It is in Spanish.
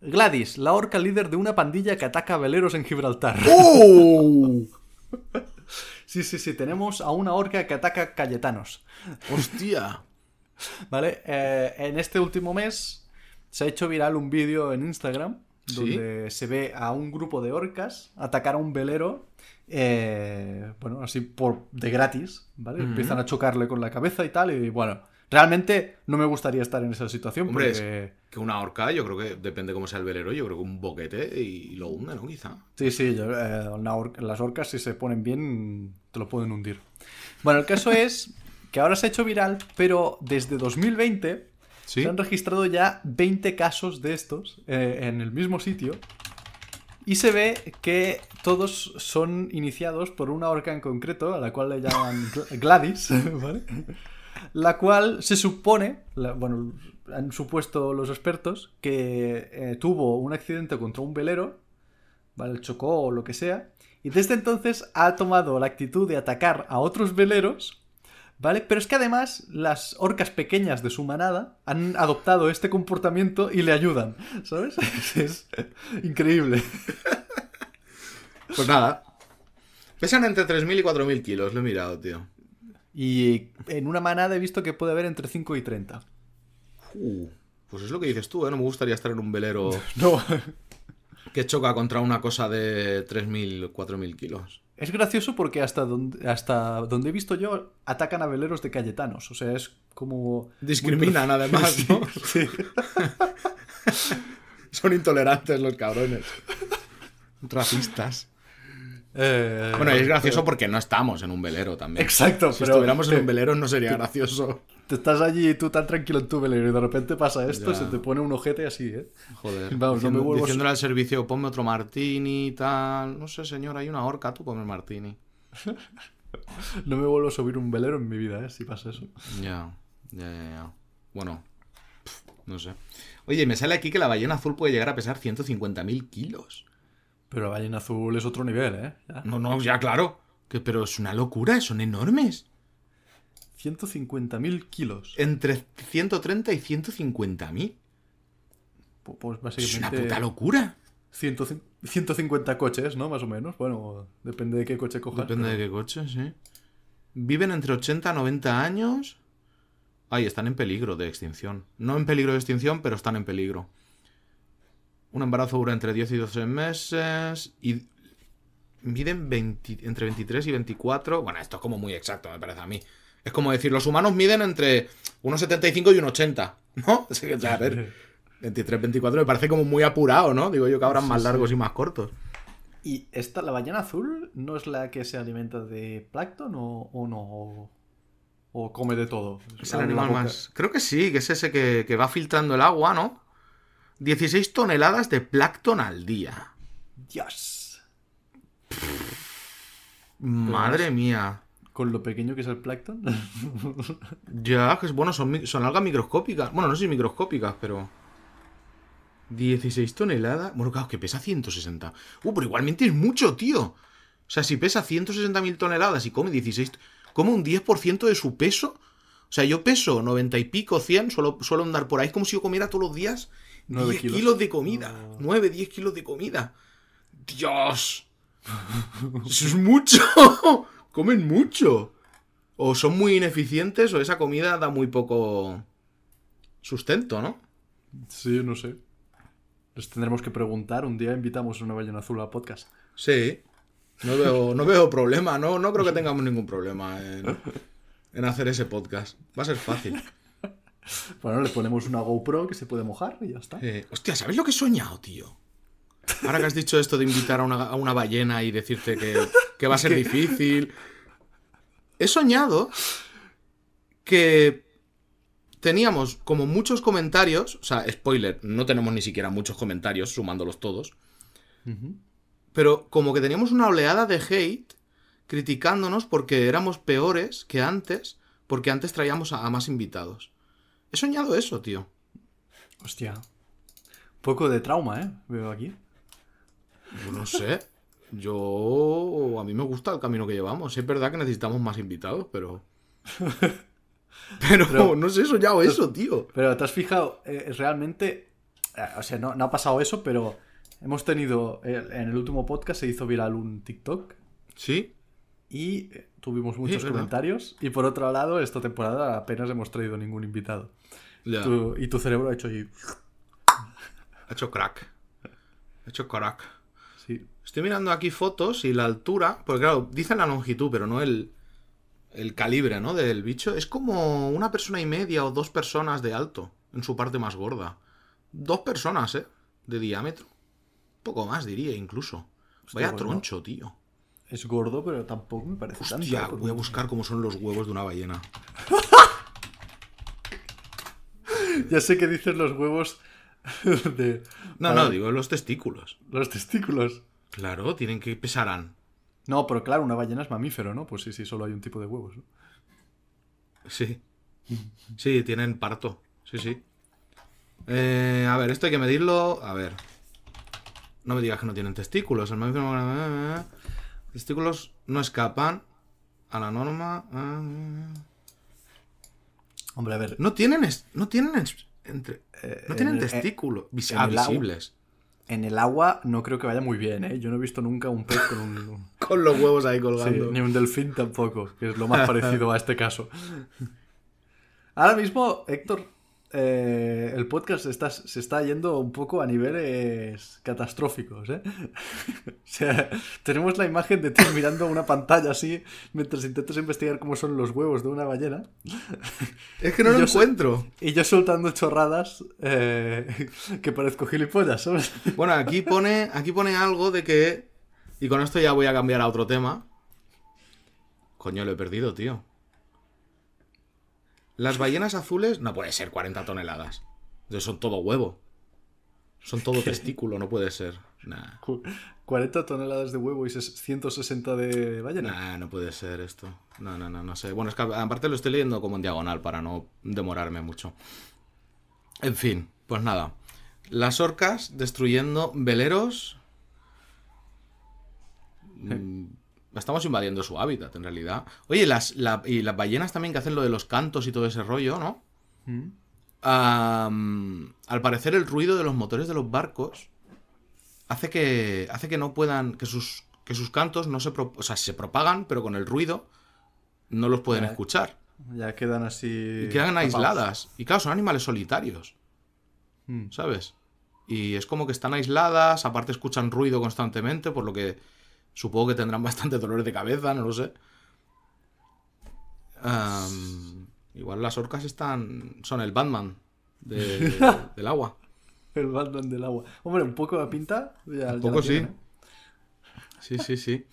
Gladys, la orca líder de una pandilla que ataca veleros en Gibraltar. ¡Oh! sí, sí, sí, tenemos a una orca que ataca Cayetanos. ¡Hostia! Vale, eh, en este último mes se ha hecho viral un vídeo en Instagram donde se ve a un grupo de orcas atacar a un velero, eh, bueno, así por de gratis, ¿vale? Empiezan a chocarle con la cabeza y tal, y bueno, Realmente no me gustaría estar en esa situación. Hombre, porque... que una orca, yo creo que depende cómo sea el velero, yo creo que un boquete y lo hunde, ¿no? Quizá. Sí, sí, eh, las orcas si se ponen bien te lo pueden hundir. Bueno, el caso es que ahora se ha hecho viral, pero desde 2020 se han registrado ya 20 casos de estos eh, en el mismo sitio. Y se ve que todos son iniciados por una orca en concreto, a la cual le llaman Gladys, ¿vale? la cual se supone, bueno, han supuesto los expertos, que eh, tuvo un accidente contra un velero, ¿vale? Chocó o lo que sea, y desde entonces ha tomado la actitud de atacar a otros veleros, ¿vale? Pero es que además las orcas pequeñas de su manada han adoptado este comportamiento y le ayudan, ¿sabes? es increíble. Pues nada. Pesan entre 3.000 y 4.000 kilos, lo he mirado, tío. Y en una manada he visto que puede haber entre 5 y 30. Uh, pues es lo que dices tú, ¿eh? No me gustaría estar en un velero. que choca contra una cosa de 3.000, 4.000 kilos. Es gracioso porque hasta donde, hasta donde he visto yo atacan a veleros de Cayetanos. O sea, es como... Discriminan además, ¿no? Son intolerantes los cabrones. Racistas. Eh, bueno, es eh, gracioso eh. porque no estamos en un velero también. Exacto, si estuviéramos en un velero no sería gracioso. Te estás allí tú tan tranquilo en tu velero y de repente pasa esto, se te pone un ojete así, ¿eh? Joder. Vamos, no me vuelvo... Diciéndole al servicio, ponme otro martini y tal. No sé, señor, hay una horca, tú ponme martini. no me vuelvo a subir un velero en mi vida, ¿eh? Si pasa eso. Ya, ya, ya. Bueno, no sé. Oye, me sale aquí que la ballena azul puede llegar a pesar 150.000 kilos. Pero Ballena Azul es otro nivel, ¿eh? No, no, ya claro. Que, pero es una locura, son enormes. 150.000 kilos. Entre 130 y 150.000. Pues básicamente... Pues es una puta locura. 150 coches, ¿no? Más o menos. Bueno, depende de qué coche cojas. Depende de qué coche, sí. Viven entre 80 y 90 años. Ay, están en peligro de extinción. No en peligro de extinción, pero están en peligro. Un embarazo dura entre 10 y 12 meses y miden entre 23 y 24. Bueno, esto es como muy exacto, me parece a mí. Es como decir, los humanos miden entre 1,75 y 1,80, ¿no? a ver, 23, 24 me parece como muy apurado, ¿no? Digo yo que ahora más largos y más cortos. ¿Y esta, la ballena azul, no es la que se alimenta de plancton o, no? O, come de todo? Es el animal más. Creo que sí, que es ese que va filtrando el agua, ¿no? 16 toneladas de plancton al día. Dios. madre mía. Con lo pequeño que es el plancton. ya, que es bueno, son, algas microscópicas. Bueno, no sé si microscópicas, pero. 16 toneladas. Bueno, claro, que pesa 160. Uh, pero igualmente es mucho, tío. O sea, si pesa 160.000 toneladas y come 16. Come un 10% de su peso. O sea, yo peso 90 y pico, 100, suelo, suelo andar por ahí. como si yo comiera todos los días 9 10 kilos. de comida. 9, 10 kilos de comida. Dios. Eso es mucho. Comen mucho. O son muy ineficientes o esa comida da muy poco sustento, ¿no? Sí, no sé. Les tendremos que preguntar. Un día invitamos a una ballena azul a podcast. Sí. No veo, no veo problema. No, no creo que tengamos ningún problema en hacer ese podcast. Va a ser fácil. Bueno, le ponemos una GoPro que se puede mojar y ya está. Eh, hostia, ¿sabéis lo que he soñado, tío? Ahora que has dicho esto de invitar a una, ballena y decirte que, va a ser difícil. He soñado que teníamos como muchos comentarios. O sea, spoiler, no tenemos ni siquiera muchos comentarios, sumándolos todos. Pero como que teníamos una oleada de hate criticándonos porque éramos peores que antes, porque antes traíamos a más invitados. He soñado eso, tío. Hostia. Poco de trauma, ¿eh? Veo aquí. Yo no sé. Yo. A mí me gusta el camino que llevamos. Es verdad que necesitamos más invitados, pero. Pero, no sé, he soñado eso, tío. Pero te has fijado, eh, realmente. Eh, o sea, no, ha pasado eso, pero hemos tenido. Eh, en el último podcast se hizo viral un TikTok. Sí y eh, tuvimos muchos comentarios. Y por otro lado, esta temporada apenas hemos traído ningún invitado. y tu cerebro ha hecho... Ha hecho crack. Ha hecho crack. Estoy mirando aquí fotos y la altura, porque claro, dicen la longitud, pero no el, el calibre, ¿no? Del bicho. Es como una persona y media o dos personas de alto, en su parte más gorda. Dos personas, ¿eh? De diámetro. poco más, diría, incluso. Vaya pues troncho, tío. Es gordo, pero tampoco me parece tan Hostia, ¿eh? voy a buscar cómo son los huevos de una ballena. ya sé que dices los huevos de... No, no, digo los testículos. Los testículos. Claro, tienen que pesarán. No, pero claro, una ballena es mamífero, ¿no? Pues sí, sí, solo hay un tipo de huevos, Sí. Sí, tienen parto. Sí, sí. Eh, a ver, esto hay que medirlo. A ver. No me digas que no tienen testículos. El mamífero... Testículos no escapan a la norma. Ah. Hombre, a ver. No tienen, no tienen, entre, eh, no tienen eh, testículos visibles. en el agua no creo que vaya muy bien, ¿eh? Yo no he visto nunca un pez con un... con los huevos ahí colgando. ni un delfín tampoco, que es lo más parecido a este caso. Ahora mismo, Héctor, eh, el podcast está, se está yendo un poco a niveles catastróficos. ¿eh? tenemos la imagen de ti mirando una pantalla así mientras intentas investigar cómo son los huevos de una ballena. Es que no lo encuentro. Y yo soltando chorradas eh, que parezco gilipollas, Bueno, aquí pone, aquí pone algo de que. Y con esto ya voy a cambiar a otro tema. Coño, lo he perdido, tío. Las ballenas azules no puede ser 40 toneladas. son todo huevo. Son todo testículo, no puede ser. 40 toneladas de huevo y 160 de ballena. no puede ser esto. No, no, no, no sé. Bueno, es que aparte lo estoy leyendo como en diagonal para no demorarme mucho. En fin, pues nada. Las orcas destruyendo veleros Estamos invadiendo su hábitat, en realidad. Oye, y las ballenas también que hacen lo de los cantos y todo ese rollo, ¿no? Mm. al parecer el ruido de los motores de los barcos hace que, hace que no puedan, que sus, que sus cantos no se, o sea, se propagan, pero con el ruido no los pueden escuchar. Ya quedan así... Y quedan aisladas. Y claro, son animales solitarios. Mm. ¿Sabes? Y es como que están aisladas, aparte escuchan ruido constantemente, por lo que Supongo que tendrán bastante dolores de cabeza, no lo sé. igual las orcas están. son el Batman del agua. el Batman del agua. Hombre, un poco la pinta. un poco sí. Sí, sí, sí.